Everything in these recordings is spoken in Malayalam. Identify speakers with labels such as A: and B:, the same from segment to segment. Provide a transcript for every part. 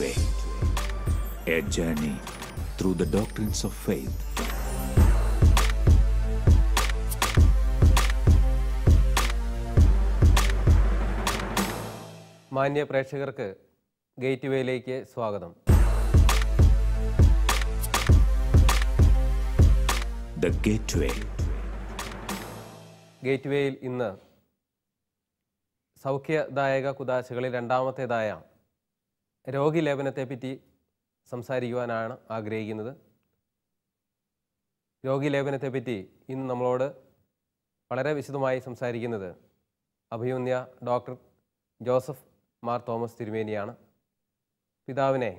A: Gateway, a journey through the doctrines of faith. മാന്യ പ്രേക്ഷകർക്ക് ഗേറ്റ്വേയിലേക്ക് സ്വാഗതം ദ ഗേറ്റ്വേ ഗേറ്റ്വേയിൽ ഇന്ന് സൗഖ്യദായക കുദാശകളിൽ രണ്ടാമത്തേതായ രോഗി പറ്റി സംസാരിക്കുവാനാണ് ആഗ്രഹിക്കുന്നത് രോഗി പറ്റി ഇന്ന് നമ്മളോട് വളരെ വിശദമായി സംസാരിക്കുന്നത് അഭിയുന്യ ഡോക്ടർ ജോസഫ് മാർ തോമസ് തിരുമേനിയാണ് പിതാവിനെ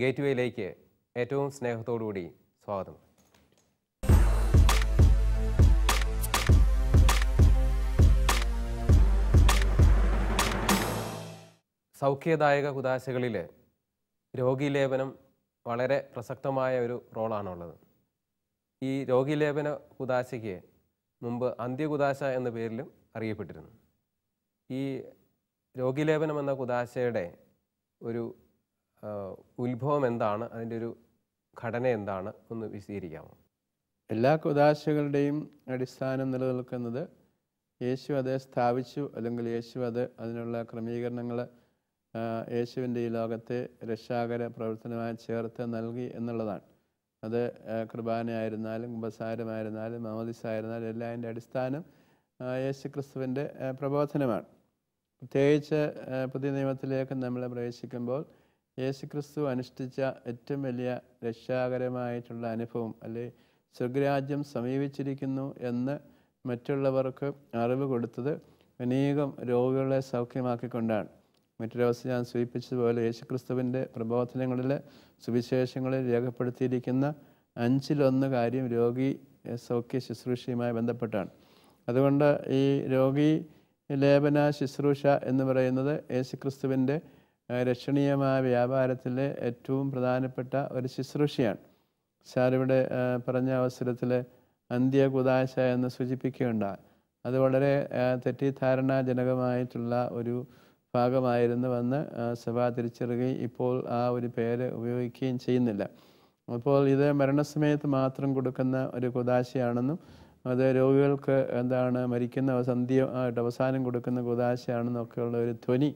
A: ഗേറ്റ്വേയിലേക്ക് ഏറ്റവും സ്നേഹത്തോടുകൂടി സ്വാഗതം സൗഖ്യദായക കുദാശകളിൽ രോഗീലേപനം വളരെ പ്രസക്തമായ ഒരു റോളാണുള്ളത് ഈ രോഗീലേപന കുദാശയ്ക്ക് മുമ്പ് അന്ത്യകുദാശ എന്ന പേരിലും അറിയപ്പെട്ടിരുന്നു ഈ രോഗീലേപനം എന്ന കുദാശയുടെ ഒരു ഉത്ഭവം എന്താണ് അതിൻ്റെ ഒരു ഘടന
B: എന്താണ് ഒന്ന് വിശദീകരിക്കാമോ എല്ലാ കുദാശകളുടെയും അടിസ്ഥാനം നിലനിൽക്കുന്നത് യേശു അത് സ്ഥാപിച്ചു അല്ലെങ്കിൽ യേശു അത് അതിനുള്ള ക്രമീകരണങ്ങൾ യേശുവിൻ്റെ ഈ ലോകത്തെ രക്ഷാകര പ്രവർത്തനമായി ചേർത്ത് നൽകി എന്നുള്ളതാണ് അത് കൃപാനയായിരുന്നാലും കുമ്പസാരമായിരുന്നാലും ആയിരുന്നാലും എല്ലാം അതിൻ്റെ അടിസ്ഥാനം യേശു ക്രിസ്തുവിൻ്റെ പ്രബോധനമാണ് പ്രത്യേകിച്ച് പുതിയ നിയമത്തിലേക്ക് നമ്മൾ പ്രവേശിക്കുമ്പോൾ യേശു ക്രിസ്തു അനുഷ്ഠിച്ച ഏറ്റവും വലിയ രക്ഷാകരമായിട്ടുള്ള അനുഭവം അല്ലെ സ്വർഗരാജ്യം സമീപിച്ചിരിക്കുന്നു എന്ന് മറ്റുള്ളവർക്ക് അറിവ് കൊടുത്തത് അനേകം രോഗികളെ സൗഖ്യമാക്കിക്കൊണ്ടാണ് മറ്റൊരവസ്ഥ ഞാൻ സൂചിപ്പിച്ചതുപോലെ യേശുക്രിസ്തുവിൻ്റെ പ്രബോധനങ്ങളിൽ സുവിശേഷങ്ങളിൽ രേഖപ്പെടുത്തിയിരിക്കുന്ന അഞ്ചിലൊന്ന് കാര്യം രോഗി സൗഖ്യ ശുശ്രൂഷയുമായി ബന്ധപ്പെട്ടാണ് അതുകൊണ്ട് ഈ രോഗി ലേപന ശുശ്രൂഷ എന്ന് പറയുന്നത് യേശുക്രിസ്തുവിൻ്റെ രക്ഷണീയമായ വ്യാപാരത്തിലെ ഏറ്റവും പ്രധാനപ്പെട്ട ഒരു ശുശ്രൂഷയാണ് സാറിവിടെ പറഞ്ഞ അവസരത്തിൽ അന്ത്യകുദാശ എന്ന് സൂചിപ്പിക്കുകയുണ്ടായി അത് വളരെ തെറ്റിദ്ധാരണാജനകമായിട്ടുള്ള ഒരു ഭാഗമായിരുന്നുവെന്ന് സഭ തിരിച്ചറിയുകയും ഇപ്പോൾ ആ ഒരു പേര് ഉപയോഗിക്കുകയും ചെയ്യുന്നില്ല അപ്പോൾ ഇത് മരണസമയത്ത് മാത്രം കൊടുക്കുന്ന ഒരു കുദാശയാണെന്നും അത് രോഗികൾക്ക് എന്താണ് മരിക്കുന്ന സന്ധ്യ ആയിട്ട് അവസാനം കൊടുക്കുന്ന കുദാശയാണെന്നും ഒക്കെയുള്ള ഒരു ധ്വനി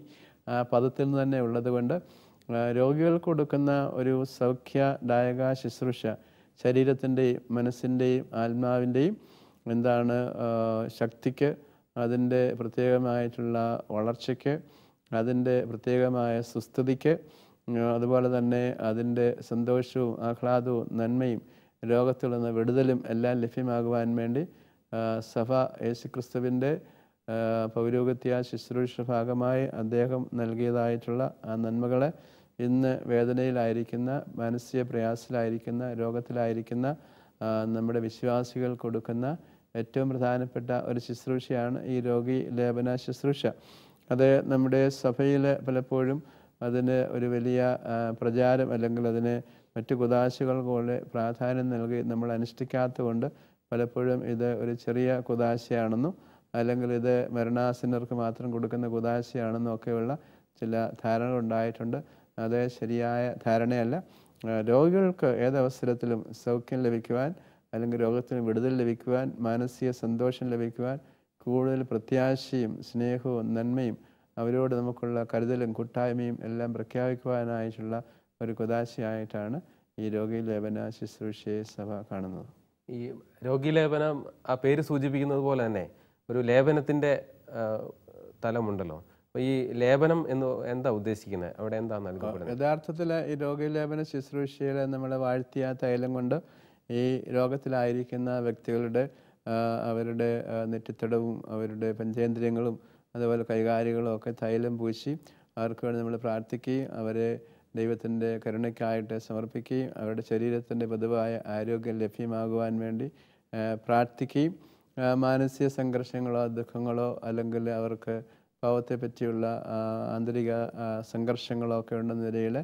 B: ആ പദത്തിൽ തന്നെ ഉള്ളതുകൊണ്ട് രോഗികൾക്ക് കൊടുക്കുന്ന ഒരു സൗഖ്യ ദായക ശുശ്രൂഷ ശരീരത്തിൻ്റെയും മനസ്സിൻ്റെയും ആത്മാവിൻ്റെയും എന്താണ് ശക്തിക്ക് അതിൻ്റെ പ്രത്യേകമായിട്ടുള്ള വളർച്ചയ്ക്ക് അതിൻ്റെ പ്രത്യേകമായ സുസ്ഥിതിക്ക് അതുപോലെ തന്നെ അതിൻ്റെ സന്തോഷവും ആഹ്ലാദവും നന്മയും രോഗത്തിൽ നിന്ന് വിടുതലും എല്ലാം ലഭ്യമാകുവാൻ വേണ്ടി സഭ യേശുക്രിസ്തുവിൻ്റെ പൗരോഗത്യ ശുശ്രൂഷ ഭാഗമായി അദ്ദേഹം നൽകിയതായിട്ടുള്ള ആ നന്മകളെ ഇന്ന് വേദനയിലായിരിക്കുന്ന മാനസിക പ്രയാസത്തിലായിരിക്കുന്ന രോഗത്തിലായിരിക്കുന്ന നമ്മുടെ വിശ്വാസികൾ കൊടുക്കുന്ന ഏറ്റവും പ്രധാനപ്പെട്ട ഒരു ശുശ്രൂഷയാണ് ഈ രോഗി ലേപന ശുശ്രൂഷ അത് നമ്മുടെ സഭയിൽ പലപ്പോഴും അതിന് ഒരു വലിയ പ്രചാരം അല്ലെങ്കിൽ അതിന് മറ്റു കുതാശകൾ പോലെ പ്രാധാന്യം നൽകി നമ്മൾ കൊണ്ട് പലപ്പോഴും ഇത് ഒരു ചെറിയ കുതാശയാണെന്നും അല്ലെങ്കിൽ ഇത് മരണാസനർക്ക് മാത്രം കൊടുക്കുന്ന കുതാശയാണെന്നും ഒക്കെയുള്ള ചില ധാരണകൾ ഉണ്ടായിട്ടുണ്ട് അത് ശരിയായ ധാരണയല്ല രോഗികൾക്ക് ഏതവസരത്തിലും സൗഖ്യം ലഭിക്കുവാൻ അല്ലെങ്കിൽ രോഗത്തിന് വിടുതൽ ലഭിക്കുവാൻ മാനസിക സന്തോഷം ലഭിക്കുവാൻ കൂടുതൽ പ്രത്യാശയും സ്നേഹവും നന്മയും അവരോട് നമുക്കുള്ള കരുതലും കൂട്ടായ്മയും എല്ലാം പ്രഖ്യാപിക്കുവാനായിട്ടുള്ള ഒരു കുതാശയായിട്ടാണ് ഈ രോഗീലേപന ശുശ്രൂഷയെ സഭ കാണുന്നത്
A: ഈ രോഗീലേപനം ആ പേര് സൂചിപ്പിക്കുന്നത് പോലെ തന്നെ ഒരു ലേപനത്തിൻ്റെ തലമുണ്ടല്ലോ അപ്പോൾ ഈ ലേപനം എന്ന് എന്താ ഉദ്ദേശിക്കുന്നത് അവിടെ എന്താ നൽകുന്നത്
B: യഥാർത്ഥത്തിൽ ഈ രോഗലേപന ശുശ്രൂഷയിൽ നമ്മൾ വാഴ്ത്തിയ തൈലം കൊണ്ട് ഈ രോഗത്തിലായിരിക്കുന്ന വ്യക്തികളുടെ അവരുടെ നെറ്റിത്തടവും അവരുടെ പഞ്ചേന്ദ്രിയങ്ങളും അതുപോലെ കൈകാലുകളും ഒക്കെ തൈലം പൂശി അവർക്ക് വേണ്ടി നമ്മൾ പ്രാർത്ഥിക്കുകയും അവരെ ദൈവത്തിൻ്റെ കരുണയ്ക്കായിട്ട് സമർപ്പിക്കുകയും അവരുടെ ശരീരത്തിൻ്റെ പൊതുവായ ആരോഗ്യം ലഭ്യമാകുവാൻ വേണ്ടി പ്രാർത്ഥിക്കുകയും മാനസിക സംഘർഷങ്ങളോ ദുഃഖങ്ങളോ അല്ലെങ്കിൽ അവർക്ക് ഭാവത്തെ പറ്റിയുള്ള ആന്തരിക സംഘർഷങ്ങളോ ഒക്കെ ഉണ്ടെന്ന നിലയിൽ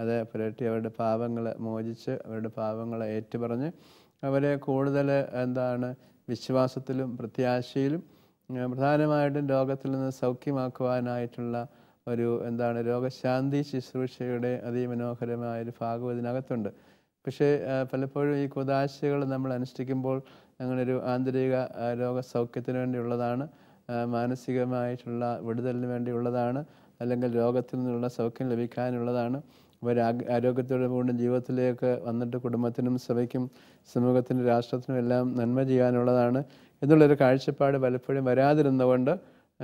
B: അത് പുരട്ടി അവരുടെ പാവങ്ങളെ മോചിച്ച് അവരുടെ പാവങ്ങളെ ഏറ്റുപറഞ്ഞ് അവരെ കൂടുതൽ എന്താണ് വിശ്വാസത്തിലും പ്രത്യാശയിലും പ്രധാനമായിട്ടും രോഗത്തിൽ നിന്ന് സൗഖ്യമാക്കുവാനായിട്ടുള്ള ഒരു എന്താണ് രോഗശാന്തി ശുശ്രൂഷയുടെ അതിമനോഹരമായ ഒരു ഭാഗവും ഇതിനകത്തുണ്ട് പക്ഷേ പലപ്പോഴും ഈ കുതാശകൾ നമ്മൾ അനുഷ്ഠിക്കുമ്പോൾ അങ്ങനൊരു ആന്തരിക രോഗസൗഖ്യത്തിന് വേണ്ടിയുള്ളതാണ് മാനസികമായിട്ടുള്ള വിടുതലിന് വേണ്ടിയുള്ളതാണ് അല്ലെങ്കിൽ രോഗത്തിൽ നിന്നുള്ള സൗഖ്യം ലഭിക്കാനുള്ളതാണ് അവർ ആരോഗ്യത്തോടെ പൂർണ്ണ ജീവിതത്തിലേക്ക് വന്നിട്ട് കുടുംബത്തിനും സഭയ്ക്കും സമൂഹത്തിനും രാഷ്ട്രത്തിനും എല്ലാം നന്മ ചെയ്യാനുള്ളതാണ് എന്നുള്ളൊരു കാഴ്ചപ്പാട് പലപ്പോഴും വരാതിരുന്നുകൊണ്ട്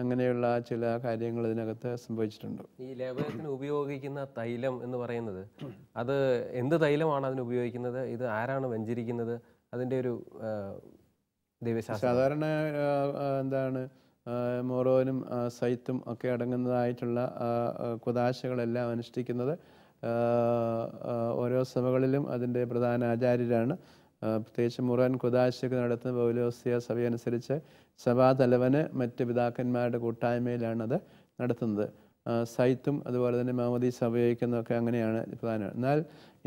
B: അങ്ങനെയുള്ള ചില കാര്യങ്ങൾ ഇതിനകത്ത് സംഭവിച്ചിട്ടുണ്ട് ഈ
A: ലേപനത്തിന് ഉപയോഗിക്കുന്ന തൈലം എന്ന് പറയുന്നത് അത് എന്ത് തൈലമാണ് അതിന് ഉപയോഗിക്കുന്നത്
B: ഇത് ആരാണ് വഞ്ചിരിക്കുന്നത് അതിൻ്റെ ഒരു സാധാരണ എന്താണ് മോറോനും സൈത്തും ഒക്കെ അടങ്ങുന്നതായിട്ടുള്ള കുതാശകളെല്ലാം അനുഷ്ഠിക്കുന്നത് ഓരോ സഭകളിലും അതിൻ്റെ പ്രധാന ആചാര്യരാണ് പ്രത്യേകിച്ച് മുറാൻ കുദാശക്ക് നടത്തുന്ന പൗലോസ്യ സഭയനുസരിച്ച് സഭാതലവന് മറ്റ് പിതാക്കന്മാരുടെ കൂട്ടായ്മയിലാണത് നടത്തുന്നത് സൈത്തും അതുപോലെ തന്നെ മാമതി ഉപയോഗിക്കുന്നതൊക്കെ അങ്ങനെയാണ് പ്രധാനം എന്നാൽ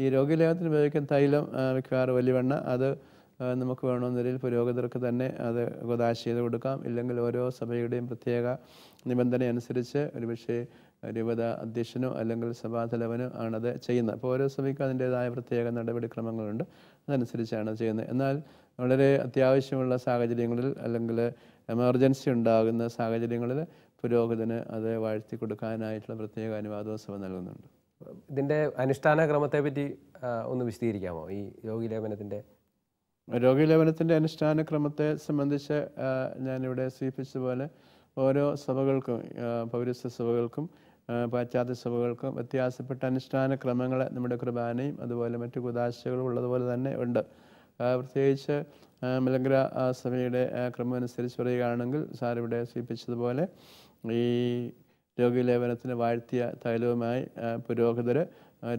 B: ഈ രോഗലേഖത്തിന് ഉപയോഗിക്കുന്ന തൈലം മിക്കവാറും വലിവെണ്ണ അത് നമുക്ക് വേണമെന്നതിൽ പുരോഗതിർക്ക് തന്നെ അത് ഗോദാശ ചെയ്ത് കൊടുക്കാം ഇല്ലെങ്കിൽ ഓരോ സഭയുടെയും പ്രത്യേക നിബന്ധന അനുസരിച്ച് ഒരുപക്ഷെ രൂപത അധ്യക്ഷനോ അല്ലെങ്കിൽ സഭാതലവനോ ആണത് ചെയ്യുന്നത് അപ്പോൾ ഓരോ സഭയ്ക്കും അതിൻ്റെതായ പ്രത്യേക നടപടിക്രമങ്ങളുണ്ട് അതനുസരിച്ചാണ് ചെയ്യുന്നത് എന്നാൽ വളരെ അത്യാവശ്യമുള്ള സാഹചര്യങ്ങളിൽ അല്ലെങ്കിൽ എമർജൻസി ഉണ്ടാകുന്ന സാഹചര്യങ്ങളിൽ പുരോഹിതന് അത് വാഴ്ത്തി കൊടുക്കാനായിട്ടുള്ള പ്രത്യേക അനുവാദവും സഭ നൽകുന്നുണ്ട് ഇതിൻ്റെ അനുഷ്ഠാന ക്രമത്തെ പറ്റി ഒന്ന് വിശദീകരിക്കാമോ ഈ രോഗിലേപനത്തിൻ്റെ രോഗിലേപനത്തിൻ്റെ അനുഷ്ഠാന ക്രമത്തെ സംബന്ധിച്ച് ഞാനിവിടെ സൂചിപ്പിച്ചതുപോലെ ഓരോ സഭകൾക്കും പൗരസ്ത്യ സഭകൾക്കും പാശ്ചാത്യ സഭകൾക്കും വ്യത്യാസപ്പെട്ട അനുഷ്ഠാന ക്രമങ്ങൾ നമ്മുടെ കുർബാനയും അതുപോലെ മറ്റു കുതാശകളും ഉള്ളതുപോലെ തന്നെ ഉണ്ട് പ്രത്യേകിച്ച് മലങ്കര സഭയുടെ ക്രമം അനുസരിച്ച് പറയുകയാണെങ്കിൽ സാറിവിടെ സൂചിപ്പിച്ചതുപോലെ ഈ രോഗലേപനത്തിന് വാഴ്ത്തിയ തൈലവുമായി പുരോഹിതർ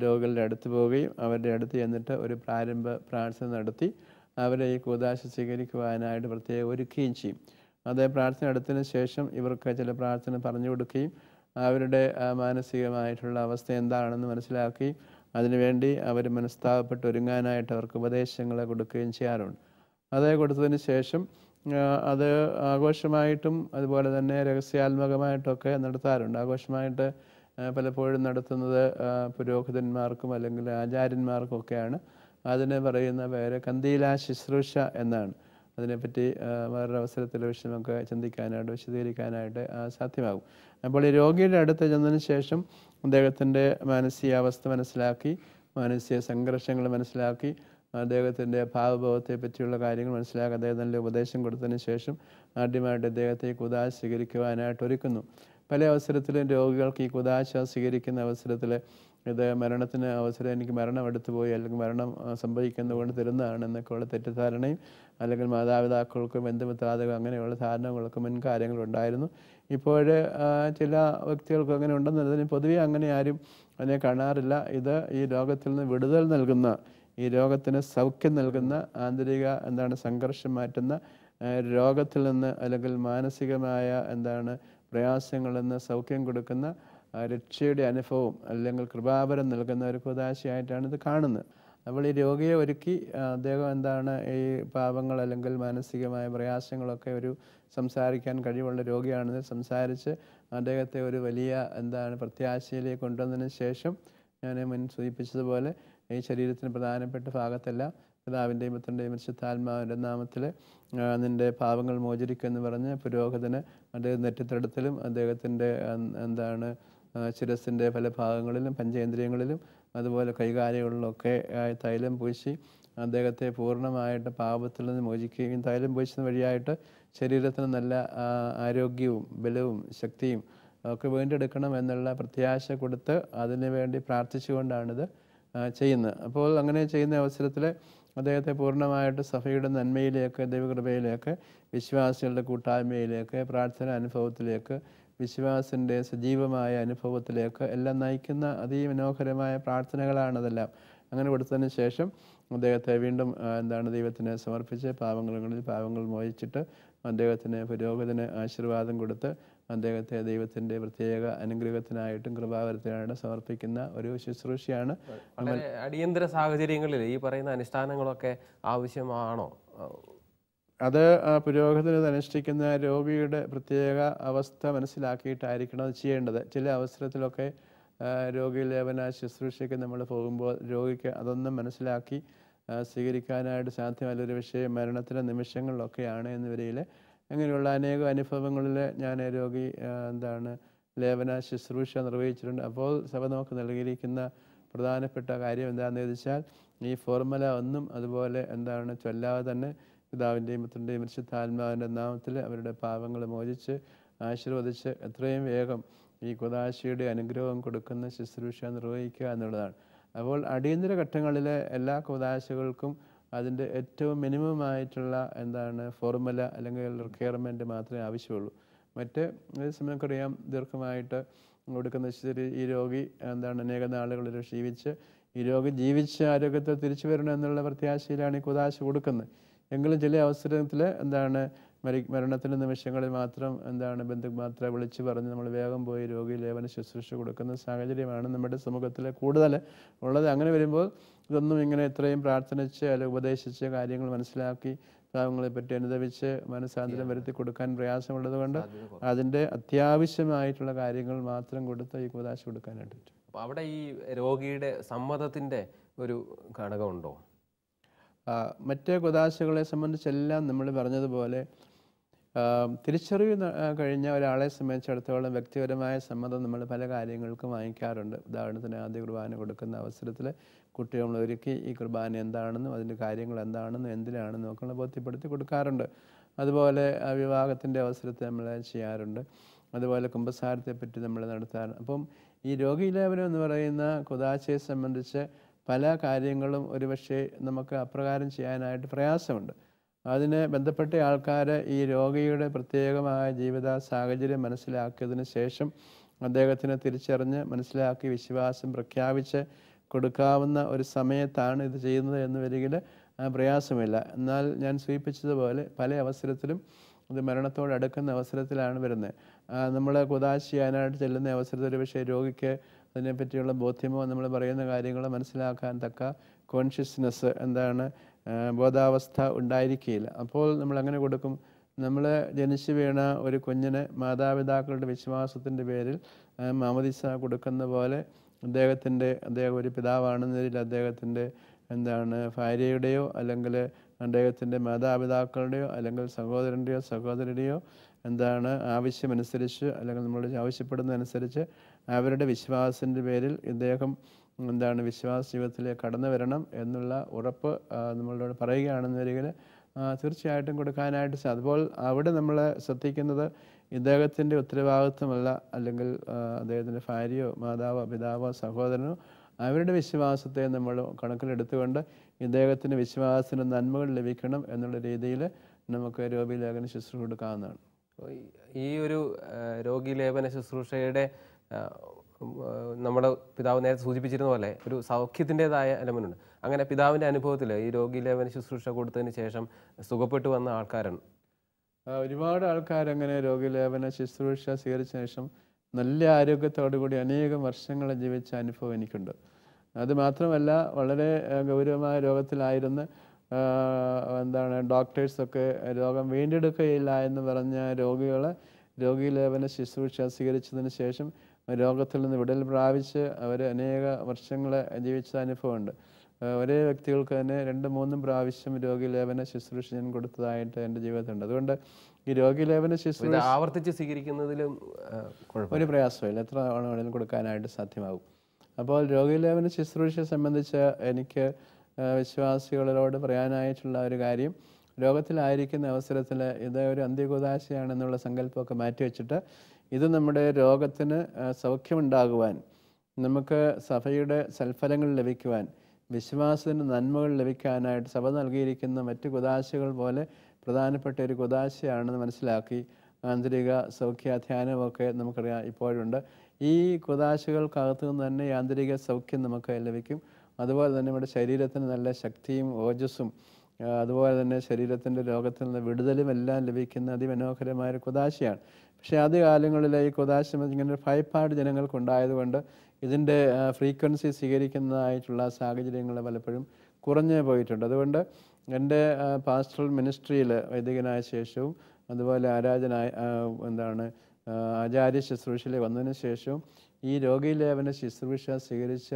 B: രോഗികളുടെ അടുത്ത് പോവുകയും അവരുടെ അടുത്ത് ചെന്നിട്ട് ഒരു പ്രാരംഭ പ്രാർത്ഥന നടത്തി അവരെ ഈ കൂതാശ സ്വീകരിക്കുവാനായിട്ട് പ്രത്യേകം ഒരുക്കുകയും ചെയ്യും അതേ പ്രാർത്ഥന എടുത്തതിന് ശേഷം ഇവർക്ക് ചില പ്രാർത്ഥന പറഞ്ഞു കൊടുക്കുകയും അവരുടെ മാനസികമായിട്ടുള്ള അവസ്ഥ എന്താണെന്ന് മനസ്സിലാക്കി അതിനുവേണ്ടി അവർ മനസ്താപപ്പെട്ട് ഒരുങ്ങാനായിട്ട് അവർക്ക് ഉപദേശങ്ങൾ കൊടുക്കുകയും ചെയ്യാറുണ്ട് അത് കൊടുത്തതിന് ശേഷം അത് ആഘോഷമായിട്ടും അതുപോലെ തന്നെ രഹസ്യാത്മകമായിട്ടൊക്കെ നടത്താറുണ്ട് ആഘോഷമായിട്ട് പലപ്പോഴും നടത്തുന്നത് പുരോഹിതന്മാർക്കും അല്ലെങ്കിൽ ആചാര്യന്മാർക്കും ഒക്കെയാണ് അതിന് പറയുന്ന പേര് കന്തീല ശുശ്രൂഷ എന്നാണ് അതിനെപ്പറ്റി വേറൊരു അവസരത്തിൽ നമുക്ക് ചിന്തിക്കാനായിട്ട് വിശദീകരിക്കാനായിട്ട് സാധ്യമാകും അപ്പോൾ ഈ രോഗിയുടെ അടുത്ത് ചെന്നതിന് ശേഷം അദ്ദേഹത്തിൻ്റെ മാനസികാവസ്ഥ മനസ്സിലാക്കി മാനസിക സംഘർഷങ്ങൾ മനസ്സിലാക്കി അദ്ദേഹത്തിൻ്റെ ഭാവബോധത്തെ പറ്റിയുള്ള കാര്യങ്ങൾ മനസ്സിലാക്കി അദ്ദേഹം നല്ല ഉപദേശം കൊടുത്തതിന് ശേഷം ആദ്യമായിട്ട് അദ്ദേഹത്തെ കുതാശ സ്വീകരിക്കുവാനായിട്ട് ഒരുക്കുന്നു പല അവസരത്തിലും രോഗികൾക്ക് ഈ കുതാശ സ്വീകരിക്കുന്ന അവസരത്തിൽ ഇത് മരണത്തിന് അവസരം എനിക്ക് മരണം എടുത്തു പോയി അല്ലെങ്കിൽ മരണം സംഭവിക്കുന്നത് കൊണ്ട് തരുന്നതാണ് എന്നൊക്കെയുള്ള തെറ്റിദ്ധാരണയും അല്ലെങ്കിൽ മാതാപിതാക്കൾക്കും ബന്ധുമിത്രാദികൾ അങ്ങനെയുള്ള ധാരണകൾക്കും മുൻകാര്യങ്ങളും ഉണ്ടായിരുന്നു ഇപ്പോൾ ചില വ്യക്തികൾക്കും അങ്ങനെ ഉണ്ടെന്നുള്ളതിന് പൊതുവേ അങ്ങനെ ആരും അതിനെ കാണാറില്ല ഇത് ഈ ലോകത്തിൽ നിന്ന് വിടുതൽ നൽകുന്ന ഈ രോഗത്തിന് സൗഖ്യം നൽകുന്ന ആന്തരിക എന്താണ് സംഘർഷം മാറ്റുന്ന രോഗത്തിൽ നിന്ന് അല്ലെങ്കിൽ മാനസികമായ എന്താണ് പ്രയാസങ്ങളിൽ നിന്ന് സൗഖ്യം കൊടുക്കുന്ന രക്ഷയുടെ അനുഭവം അല്ലെങ്കിൽ കൃപാപരം നൽകുന്ന ഒരു കൃതാശയായിട്ടാണ് ഇത് കാണുന്നത് അപ്പോൾ ഈ രോഗിയെ ഒരുക്കി അദ്ദേഹം എന്താണ് ഈ പാപങ്ങൾ അല്ലെങ്കിൽ മാനസികമായ പ്രയാസങ്ങളൊക്കെ ഒരു സംസാരിക്കാൻ കഴിവുള്ള രോഗിയാണെന്ന് സംസാരിച്ച് അദ്ദേഹത്തെ ഒരു വലിയ എന്താണ് പ്രത്യാശയിലേക്ക് കൊണ്ടുവന്നതിന് ശേഷം ഞാൻ മുൻ സൂചിപ്പിച്ചതുപോലെ ഈ ശരീരത്തിന് പ്രധാനപ്പെട്ട ഭാഗത്തെല്ലാം പിതാവിൻ്റെയും പുത്രൻ്റെയും വിശുദ്ധാത്മാവിൻ്റെ നാമത്തിൽ നിൻ്റെ പാപങ്ങൾ മോചരിക്കുമെന്ന് പറഞ്ഞ് പുരോഹിതന് അദ്ദേഹം നെറ്റിത്തടത്തിലും അദ്ദേഹത്തിൻ്റെ എന്താണ് ശിരസിൻ്റെ പല ഭാഗങ്ങളിലും പഞ്ചേന്ദ്രിയങ്ങളിലും അതുപോലെ ആയി തൈലം പൂശി അദ്ദേഹത്തെ പൂർണ്ണമായിട്ട് പാപത്തിൽ നിന്ന് മോചിക്കുകയും തൈലം പൂശുന്ന വഴിയായിട്ട് ശരീരത്തിന് നല്ല ആരോഗ്യവും ബലവും ശക്തിയും ഒക്കെ വീണ്ടെടുക്കണം എന്നുള്ള പ്രത്യാശ കൊടുത്ത് അതിനു വേണ്ടി പ്രാർത്ഥിച്ചുകൊണ്ടാണിത് ചെയ്യുന്നത് അപ്പോൾ അങ്ങനെ ചെയ്യുന്ന അവസരത്തിൽ അദ്ദേഹത്തെ പൂർണ്ണമായിട്ട് സഭയുടെ നന്മയിലേക്ക് ദൈവകൃപയിലേക്ക് വിശ്വാസികളുടെ കൂട്ടായ്മയിലേക്ക് പ്രാർത്ഥന അനുഭവത്തിലേക്ക് വിശ്വാസിൻ്റെ സജീവമായ അനുഭവത്തിലേക്ക് എല്ലാം നയിക്കുന്ന അതിമനോഹരമായ പ്രാർത്ഥനകളാണതെല്ലാം അങ്ങനെ കൊടുത്തതിന് ശേഷം അദ്ദേഹത്തെ വീണ്ടും എന്താണ് ദൈവത്തിന് സമർപ്പിച്ച് പാവങ്ങളിൽ പാവങ്ങൾ മോചിച്ചിട്ട് അദ്ദേഹത്തിന് പുരോഗതിന് ആശീർവാദം കൊടുത്ത് അദ്ദേഹത്തെ ദൈവത്തിന്റെ പ്രത്യേക അനുഗ്രഹത്തിനായിട്ടും കൃപാവരത്തിനായിട്ടും സമർപ്പിക്കുന്ന ഒരു ശുശ്രൂഷയാണ്
A: അടിയന്തര സാഹചര്യങ്ങളിൽ ഈ പറയുന്ന
B: അനുഷ്ഠാനങ്ങളൊക്കെ ആവശ്യമാണോ അത് പുരോഗതി അനുഷ്ഠിക്കുന്ന രോഗിയുടെ പ്രത്യേക അവസ്ഥ മനസ്സിലാക്കിയിട്ടായിരിക്കണം അത് ചെയ്യേണ്ടത് ചില അവസരത്തിലൊക്കെ രോഗി ലേവന ശുശ്രൂഷയ്ക്ക് നമ്മൾ പോകുമ്പോൾ രോഗിക്ക് അതൊന്നും മനസ്സിലാക്കി സ്വീകരിക്കാനായിട്ട് സാധ്യമല്ലൊരു വിഷയം മരണത്തിൻ്റെ നിമിഷങ്ങളിലൊക്കെയാണ് എന്നിവരിൽ അങ്ങനെയുള്ള അനേകം അനുഭവങ്ങളിൽ ഞാൻ രോഗി എന്താണ് ലേപന ശുശ്രൂഷ നിർവഹിച്ചിട്ടുണ്ട് അപ്പോൾ സഭ നമുക്ക് നൽകിയിരിക്കുന്ന പ്രധാനപ്പെട്ട കാര്യം എന്താണെന്ന് ചോദിച്ചാൽ ഈ ഫോർമുല ഒന്നും അതുപോലെ എന്താണ് ചൊല്ലാതെ തന്നെ പിതാവിൻ്റെയും മുത്തിൻ്റെയും പരിശുദ്ധാത്മാവിൻ്റെ നാമത്തിൽ അവരുടെ പാവങ്ങൾ മോചിച്ച് ആശീർവദിച്ച് എത്രയും വേഗം ഈ കുദാശിയുടെ അനുഗ്രഹം കൊടുക്കുന്ന ശുശ്രൂഷ നിർവഹിക്കുക എന്നുള്ളതാണ് അപ്പോൾ അടിയന്തര ഘട്ടങ്ങളിലെ എല്ലാ കുദാശകൾക്കും അതിൻ്റെ ഏറ്റവും മിനിമം ആയിട്ടുള്ള എന്താണ് ഫോർമുല അല്ലെങ്കിൽ റിക്വയർമെൻറ്റ് മാത്രമേ ആവശ്യമുള്ളൂ മറ്റ് സമയം നമുക്കറിയാം ദീർഘമായിട്ട് കൊടുക്കുന്ന വെച്ചാൽ ഈ രോഗി എന്താണ് അനേക നാളുകൾ ജീവിച്ച് ഈ രോഗം ജീവിച്ച് ആരോഗ്യത്തെ തിരിച്ചു വരണം എന്നുള്ള പ്രത്യാശയിലാണ് ഈ കുതാശ കൊടുക്കുന്നത് എങ്കിലും ചില അവസരത്തിൽ എന്താണ് മരി മരണത്തിൻ്റെ നിമിഷങ്ങളിൽ മാത്രം എന്താണ് ബന്ധു മാത്രം വിളിച്ച് പറഞ്ഞ് നമ്മൾ വേഗം പോയി രോഗി ലേവന ശുശ്രൂഷ കൊടുക്കുന്ന സാഹചര്യമാണ് നമ്മുടെ സമൂഹത്തിൽ കൂടുതൽ ഉള്ളത് അങ്ങനെ വരുമ്പോൾ ഇതൊന്നും ഇങ്ങനെ ഇത്രയും പ്രാർത്ഥനിച്ച് അല്ലെ ഉപദേശിച്ച് കാര്യങ്ങൾ മനസ്സിലാക്കി പറ്റി അനുദവിച്ച് മനസ്സാന്തരം വരുത്തി കൊടുക്കാൻ പ്രയാസമുള്ളത് കൊണ്ട് അതിൻ്റെ അത്യാവശ്യമായിട്ടുള്ള കാര്യങ്ങൾ മാത്രം കൊടുത്ത് ഈ ഉപദേശം കൊടുക്കാനായിട്ട് പറ്റും
A: അപ്പോൾ അവിടെ ഈ രോഗിയുടെ സമ്മതത്തിൻ്റെ ഒരു ഘടകമുണ്ടോ
B: മറ്റേ കുദാശകളെ സംബന്ധിച്ചെല്ലാം നമ്മൾ പറഞ്ഞതുപോലെ തിരിച്ചറിവ് കഴിഞ്ഞ ഒരാളെ സംബന്ധിച്ചിടത്തോളം വ്യക്തിപരമായ സമ്മതം നമ്മൾ പല കാര്യങ്ങൾക്കും വാങ്ങിക്കാറുണ്ട് ഉദാഹരണത്തിന് ആദ്യ കുർബാന കൊടുക്കുന്ന അവസരത്തിൽ കുട്ടികൾ ഒരുക്കി ഈ കുർബാന എന്താണെന്നും അതിൻ്റെ കാര്യങ്ങൾ എന്താണെന്നും എന്തിനാണെന്നും ഒക്കെ ബോധ്യപ്പെടുത്തി കൊടുക്കാറുണ്ട് അതുപോലെ വിവാഹത്തിൻ്റെ അവസരത്തെ നമ്മൾ ചെയ്യാറുണ്ട് അതുപോലെ കുംഭസാരത്തെ പറ്റി നമ്മൾ നടത്താറ് അപ്പം ഈ രോഗീലേപനം എന്ന് പറയുന്ന കുതാശയെ സംബന്ധിച്ച് പല കാര്യങ്ങളും ഒരുപക്ഷെ നമുക്ക് അപ്രകാരം ചെയ്യാനായിട്ട് പ്രയാസമുണ്ട് അതിന് ബന്ധപ്പെട്ട ആൾക്കാർ ഈ രോഗിയുടെ പ്രത്യേകമായ ജീവിത സാഹചര്യം മനസ്സിലാക്കിയതിന് ശേഷം അദ്ദേഹത്തിനെ തിരിച്ചറിഞ്ഞ് മനസ്സിലാക്കി വിശ്വാസം പ്രഖ്യാപിച്ച് കൊടുക്കാവുന്ന ഒരു സമയത്താണ് ഇത് ചെയ്യുന്നത് എന്ന് വരികിൽ പ്രയാസമില്ല എന്നാൽ ഞാൻ സൂചിപ്പിച്ചതുപോലെ പല അവസരത്തിലും ഇത് മരണത്തോട് അടുക്കുന്ന അവസരത്തിലാണ് വരുന്നത് നമ്മൾ കുതാശി ചെയ്യാനായിട്ട് ചെല്ലുന്ന അവസരത്തിൽ ഒരു പക്ഷേ രോഗിക്ക് അതിനെപ്പറ്റിയുള്ള ബോധ്യമോ നമ്മൾ പറയുന്ന കാര്യങ്ങളോ മനസ്സിലാക്കാൻ തക്ക കോൺഷ്യസ്നെസ് എന്താണ് ബോധാവസ്ഥ ഉണ്ടായിരിക്കുകയില്ല അപ്പോൾ നമ്മൾ അങ്ങനെ കൊടുക്കും നമ്മൾ ജനിച്ചു വീണ ഒരു കുഞ്ഞിന് മാതാപിതാക്കളുടെ വിശ്വാസത്തിൻ്റെ പേരിൽ മാമതിസ കൊടുക്കുന്ന പോലെ അദ്ദേഹത്തിൻ്റെ അദ്ദേഹം ഒരു പിതാവാണെന്നതിൽ അദ്ദേഹത്തിൻ്റെ എന്താണ് ഭാര്യയുടെയോ അല്ലെങ്കിൽ അദ്ദേഹത്തിൻ്റെ മാതാപിതാക്കളുടെയോ അല്ലെങ്കിൽ സഹോദരൻ്റെയോ സഹോദരിയുടെയോ എന്താണ് ആവശ്യമനുസരിച്ച് അല്ലെങ്കിൽ നമ്മൾ ആവശ്യപ്പെടുന്നതനുസരിച്ച് അവരുടെ വിശ്വാസത്തിൻ്റെ പേരിൽ ഇദ്ദേഹം എന്താണ് വിശ്വാസ ജീവിതത്തിലേക്ക് കടന്നു വരണം എന്നുള്ള ഉറപ്പ് നമ്മളോട് പറയുകയാണെന്ന് വരികിൽ തീർച്ചയായിട്ടും കൊടുക്കാനായിട്ട് അതുപോൽ അവിടെ നമ്മൾ ശ്രദ്ധിക്കുന്നത് ഇദ്ദേഹത്തിൻ്റെ ഉത്തരവാദിത്വമല്ല അല്ലെങ്കിൽ അദ്ദേഹത്തിൻ്റെ ഭാര്യയോ മാതാവോ പിതാവോ സഹോദരനോ അവരുടെ വിശ്വാസത്തെ നമ്മൾ കണക്കിലെടുത്തുകൊണ്ട് ഇദ്ദേഹത്തിൻ്റെ വിശ്വാസത്തിന് നന്മകൾ ലഭിക്കണം എന്നുള്ള രീതിയിൽ നമുക്ക് ലേഖന ശുശ്രൂഷ കൊടുക്കാവുന്നതാണ്
A: ഈ ഒരു രോഗീലേപന ശുശ്രൂഷയുടെ നമ്മുടെ പിതാവ് നേരത്തെ സൂചിപ്പിച്ചിരുന്ന പോലെ ഒരു സൗഖ്യത്തിൻ്റെതായ എലമെൻ്റ് അങ്ങനെ പിതാവിൻ്റെ അനുഭവത്തിൽ ഈ രോഗിയിലെ അവന് ശുശ്രൂഷ കൊടുത്തതിന് ശേഷം സുഖപ്പെട്ടു വന്ന ആൾക്കാരാണ്
B: ഒരുപാട് ആൾക്കാർ അങ്ങനെ രോഗലേപന ശുശ്രൂഷ സ്വീകരിച്ച ശേഷം നല്ല ആരോഗ്യത്തോടുകൂടി അനേകം വർഷങ്ങൾ ജീവിച്ച അനുഭവം എനിക്കുണ്ട് അത് മാത്രമല്ല വളരെ ഗൗരവമായ രോഗത്തിലായിരുന്ന എന്താണ് ഡോക്ടേഴ്സൊക്കെ രോഗം വീണ്ടെടുക്കുകയില്ല എന്ന് പറഞ്ഞ രോഗികളെ രോഗീലേപന ശുശ്രൂഷ സ്വീകരിച്ചതിന് ശേഷം രോഗത്തിൽ നിന്ന് വിടൽ പ്രാപിച്ച് അവർ അനേക വർഷങ്ങളെ ജീവിച്ച അനുഭവമുണ്ട് ഒരേ വ്യക്തികൾക്ക് തന്നെ രണ്ട് മൂന്നും പ്രാവശ്യം രോഗീലേപന ശുശ്രൂഷ ഞാൻ കൊടുത്തതായിട്ട് എൻ്റെ ജീവിതത്തിലുണ്ട് അതുകൊണ്ട് ഈ രോഗീലേപന ശുശ്രൂഷ
A: ആവർത്തിച്ച് സ്വീകരിക്കുന്നതിലും ഒരു
B: പ്രയാസമില്ല എത്ര തവണ കൊടുക്കാനായിട്ട് സാധ്യമാകും അപ്പോൾ രോഗീലേപന ശുശ്രൂഷയെ സംബന്ധിച്ച് എനിക്ക് വിശ്വാസികളോട് പറയാനായിട്ടുള്ള ഒരു കാര്യം രോഗത്തിലായിരിക്കുന്ന അവസരത്തിൽ ഇത് ഒരു അന്ത്യകുതാശയാണെന്നുള്ള സങ്കല്പമൊക്കെ മാറ്റിവെച്ചിട്ട് ഇത് നമ്മുടെ രോഗത്തിന് സൗഖ്യമുണ്ടാകുവാൻ നമുക്ക് സഭയുടെ സൽഫലങ്ങൾ ലഭിക്കുവാൻ വിശ്വാസത്തിന് നന്മകൾ ലഭിക്കാനായിട്ട് സഭ നൽകിയിരിക്കുന്ന മറ്റ് കുദാശകൾ പോലെ പ്രധാനപ്പെട്ട ഒരു കുദാശയാണെന്ന് മനസ്സിലാക്കി ആന്തരിക സൗഖ്യാധ്യാനമൊക്കെ നമുക്കറിയാം ഇപ്പോഴുണ്ട് ഈ കുദാശകൾക്കകത്തു നിന്ന് തന്നെ ആന്തരിക സൗഖ്യം നമുക്ക് ലഭിക്കും അതുപോലെ തന്നെ നമ്മുടെ ശരീരത്തിന് നല്ല ശക്തിയും ഓജസ്സും അതുപോലെ തന്നെ ശരീരത്തിൻ്റെ രോഗത്തിൽ നിന്ന് വിടുതലും എല്ലാം ലഭിക്കുന്ന അതിമനോഹരമായ ഒരു കുദാശയാണ് പക്ഷേ ആദ്യകാലങ്ങളിൽ ഈ കുദാശം ഇങ്ങനെ ഒരു ഭയപ്പാട് ജനങ്ങൾക്കുണ്ടായതുകൊണ്ട് ഇതിൻ്റെ ഫ്രീക്വൻസി സ്വീകരിക്കുന്നതായിട്ടുള്ള സാഹചര്യങ്ങൾ പലപ്പോഴും കുറഞ്ഞു പോയിട്ടുണ്ട് അതുകൊണ്ട് എൻ്റെ പാസ്റ്ററൽ മിനിസ്ട്രിയിൽ വൈദികനായ ശേഷവും അതുപോലെ ആരാധനായ എന്താണ് ആചാര്യ ശുശ്രൂഷയിൽ വന്നതിന് ശേഷവും ഈ രോഗിലേവന ശുശ്രൂഷ സ്വീകരിച്ച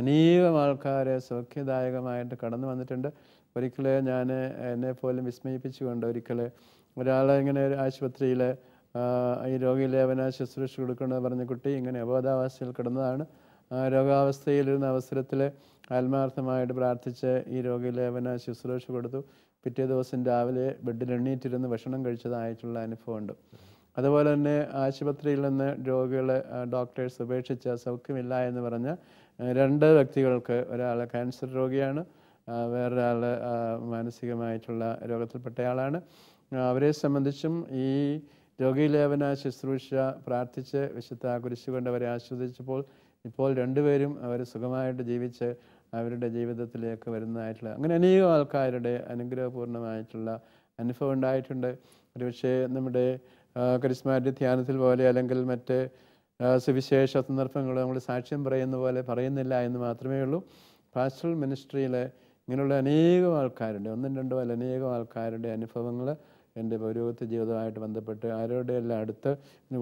B: അനേകം ആൾക്കാരെ സൗഖ്യദായകമായിട്ട് കടന്നു വന്നിട്ടുണ്ട് ഒരിക്കൽ ഞാൻ എന്നെ പോലും വിസ്മയിപ്പിച്ചുകൊണ്ട് ഒരിക്കൽ ഒരാളെ ഇങ്ങനെ ഒരു ആശുപത്രിയിൽ ഈ രോഗിലേപന ശുശ്രൂഷ കൊടുക്കണമെന്ന് പറഞ്ഞ കുട്ടി ഇങ്ങനെ അബോധാവസ്ഥയിൽ കിടന്നതാണ് രോഗാവസ്ഥയിലിരുന്ന അവസരത്തിൽ ആത്മാർത്ഥമായിട്ട് പ്രാർത്ഥിച്ച് ഈ രോഗിലേപന ശുശ്രൂഷ കൊടുത്തു പിറ്റേ ദിവസം രാവിലെ ബെഡിൽ എണ്ണീറ്റിരുന്ന് ഭക്ഷണം കഴിച്ചതായിട്ടുള്ള അനുഭവമുണ്ട് അതുപോലെ തന്നെ ആശുപത്രിയിൽ നിന്ന് രോഗികളെ ഡോക്ടേഴ്സ് ഉപേക്ഷിച്ച സൗഖ്യമില്ല എന്ന് പറഞ്ഞ രണ്ട് വ്യക്തികൾക്ക് ഒരാൾ ക്യാൻസർ രോഗിയാണ് വേറൊരാൾ മാനസികമായിട്ടുള്ള രോഗത്തിൽപ്പെട്ടയാളാണ് അവരെ സംബന്ധിച്ചും ഈ രോഗീലേപന ശുശ്രൂഷ പ്രാർത്ഥിച്ച് വിശുദ്ധ കുരിശുകൊണ്ട് അവരെ ആസ്വദിച്ചപ്പോൾ ഇപ്പോൾ രണ്ടുപേരും അവർ സുഖമായിട്ട് ജീവിച്ച് അവരുടെ ജീവിതത്തിലേക്ക് വരുന്നതായിട്ടുള്ള അങ്ങനെ അനേകം ആൾക്കാരുടെ അനുഗ്രഹപൂർണ്ണമായിട്ടുള്ള അനുഭവം ഉണ്ടായിട്ടുണ്ട് ഒരുപക്ഷെ നമ്മുടെ കരിസ്മാരുടെ ധ്യാനത്തിൽ പോലെ അല്ലെങ്കിൽ മറ്റ് സുവിശേഷ സന്ദർഭങ്ങൾ നമ്മൾ സാക്ഷ്യം പറയുന്ന പോലെ പറയുന്നില്ല എന്ന് മാത്രമേ ഉള്ളൂ പാസ്റ്റൽ മിനിസ്ട്രിയിലെ ഇങ്ങനെയുള്ള അനേകം ആൾക്കാരുണ്ട് ഒന്നും രണ്ടും അല്ല അനേകം ആൾക്കാരുടെ അനുഭവങ്ങൾ എൻ്റെ പൗരോഗത്യ ജീവിതമായിട്ട് ബന്ധപ്പെട്ട് ആരോടെ എല്ലാം അടുത്ത്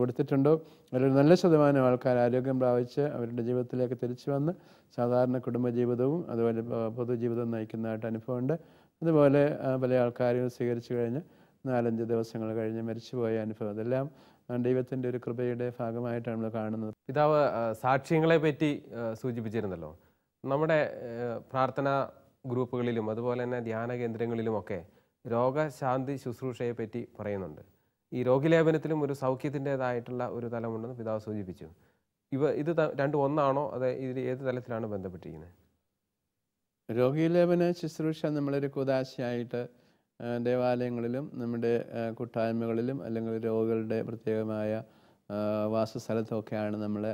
B: കൊടുത്തിട്ടുണ്ടോ അവരൊരു നല്ല ശതമാനം ആൾക്കാർ ആരോഗ്യം പ്രാപിച്ച് അവരുടെ ജീവിതത്തിലേക്ക് തിരിച്ചു വന്ന് സാധാരണ കുടുംബജീവിതവും അതുപോലെ പൊതുജീവിതവും നയിക്കുന്നതായിട്ട് അനുഭവമുണ്ട് അതുപോലെ പല ആൾക്കാരും സ്വീകരിച്ചു കഴിഞ്ഞ് നാലഞ്ച് ദിവസങ്ങൾ കഴിഞ്ഞ് മരിച്ചുപോയ അനുഭവം അതെല്ലാം ദൈവത്തിൻ്റെ ഒരു കൃപയുടെ ഭാഗമായിട്ടാണ് നമ്മൾ കാണുന്നത്
A: പിതാവ് സാക്ഷ്യങ്ങളെ പറ്റി സൂചിപ്പിച്ചിരുന്നല്ലോ നമ്മുടെ പ്രാർത്ഥന ഗ്രൂപ്പുകളിലും അതുപോലെ തന്നെ ധ്യാന കേന്ദ്രങ്ങളിലുമൊക്കെ രോഗശാന്തി ശുശ്രൂഷയെപ്പറ്റി പറയുന്നുണ്ട് ഈ രോഗിലേപനത്തിലും ഒരു സൗഖ്യത്തിൻ്റെതായിട്ടുള്ള ഒരു തലമുണ്ടെന്ന് പിതാവ് സൂചിപ്പിച്ചു ഇവ ഇത് രണ്ടും
B: ഒന്നാണോ അത് ഇതിൽ ഏത് തലത്തിലാണ് ബന്ധപ്പെട്ടിരിക്കുന്നത് രോഗീലേപന ശുശ്രൂഷ നമ്മളൊരു കുതാശയായിട്ട് ദേവാലയങ്ങളിലും നമ്മുടെ കൂട്ടായ്മകളിലും അല്ലെങ്കിൽ രോഗികളുടെ പ്രത്യേകമായ വാസസ്ഥലത്തുമൊക്കെയാണ് നമ്മൾ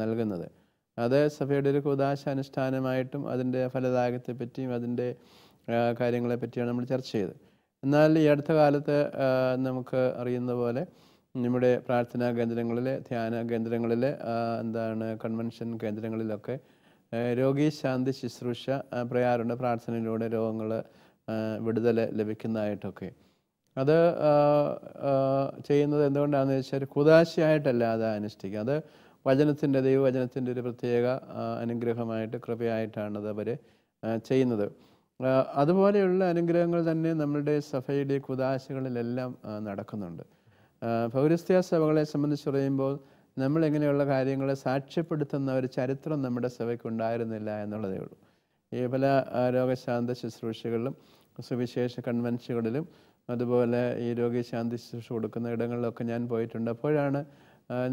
B: നൽകുന്നത് അത് സഭയുടെ ഒരു കൂതാശ അനുഷ്ഠാനമായിട്ടും അതിൻ്റെ പറ്റിയും അതിൻ്റെ കാര്യങ്ങളെ പറ്റിയാണ് നമ്മൾ ചർച്ച ചെയ്തത് എന്നാൽ ഈ അടുത്ത കാലത്ത് നമുക്ക് അറിയുന്ന പോലെ നമ്മുടെ പ്രാർത്ഥനാ കേന്ദ്രങ്ങളിൽ ധ്യാന കേന്ദ്രങ്ങളിൽ എന്താണ് കൺവെൻഷൻ കേന്ദ്രങ്ങളിലൊക്കെ രോഗി ശാന്തി ശുശ്രൂഷ പ്രയാറുണ്ട് പ്രാർത്ഥനയിലൂടെ രോഗങ്ങൾ വിടുതൽ ലഭിക്കുന്നതായിട്ടൊക്കെ അത് ചെയ്യുന്നത് എന്തുകൊണ്ടാണെന്ന് വെച്ചാൽ കുതാശയായിട്ടല്ല അത് അനുഷ്ഠിക്കുക അത് വചനത്തിൻ്റെ ദൈവവചനത്തിൻ്റെ ഒരു പ്രത്യേക അനുഗ്രഹമായിട്ട് കൃപയായിട്ടാണത് അവർ ചെയ്യുന്നത് അതുപോലെയുള്ള അനുഗ്രഹങ്ങൾ തന്നെ നമ്മുടെ സഭയുടെ കുതാശകളിലെല്ലാം നടക്കുന്നുണ്ട് പൗരസ്ത്യ സഭകളെ സംബന്ധിച്ച് പറയുമ്പോൾ നമ്മൾ കാര്യങ്ങളെ സാക്ഷ്യപ്പെടുത്തുന്ന ഒരു ചരിത്രം നമ്മുടെ സഭയ്ക്കുണ്ടായിരുന്നില്ല എന്നുള്ളതേ ഉള്ളൂ ഈ പല രോഗശാന്ത ശുശ്രൂഷകളിലും സുവിശേഷ കൺവെൻഷനുകളിലും അതുപോലെ ഈ രോഗശാന്തി ശുശ്രൂഷ കൊടുക്കുന്ന ഇടങ്ങളിലൊക്കെ ഞാൻ പോയിട്ടുണ്ട് അപ്പോഴാണ്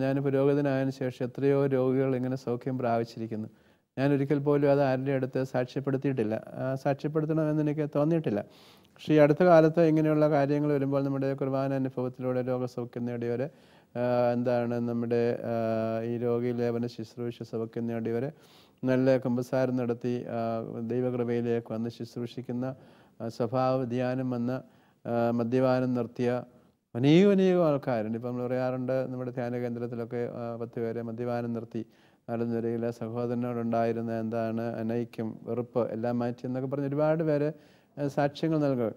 B: ഞാൻ പുരോഗതിനായതിനു ശേഷം എത്രയോ രോഗികൾ ഇങ്ങനെ സൗഖ്യം പ്രാപിച്ചിരിക്കുന്നു ഞാൻ ഒരിക്കൽ പോലും അത് ആരുടെ അടുത്ത് സാക്ഷ്യപ്പെടുത്തിയിട്ടില്ല സാക്ഷ്യപ്പെടുത്തണമെന്ന് എനിക്ക് തോന്നിയിട്ടില്ല പക്ഷേ ഈ അടുത്ത കാലത്ത് ഇങ്ങനെയുള്ള കാര്യങ്ങൾ വരുമ്പോൾ നമ്മുടെ കുർബാന അനുഭവത്തിലൂടെ രോഗസൗഖ്യം നേടിയവരെ എന്താണ് നമ്മുടെ ഈ രോഗി ലേപന ശുശ്രൂഷ സൗഖ്യം നേടിയവരെ നല്ല കുമ്പസാരം നടത്തി ദൈവകൃപയിലേക്ക് വന്ന് ശുശ്രൂഷിക്കുന്ന സ്വഭാവ ധ്യാനം വന്ന് മദ്യപാനം നിർത്തിയ അനേകം അനേകം ആൾക്കാരുണ്ട് ഇപ്പം നമ്മൾ പറയാറുണ്ട് നമ്മുടെ ധ്യാന കേന്ദ്രത്തിലൊക്കെ പത്ത് പേരെ മദ്യപാനം നിർത്തി നടന്നിരയിലെ സഹോദരനോടുണ്ടായിരുന്ന എന്താണ് അനൈക്യം വെറുപ്പ് എല്ലാം മാറ്റി എന്നൊക്കെ പറഞ്ഞ് ഒരുപാട് പേര് സാക്ഷ്യങ്ങൾ നൽകുക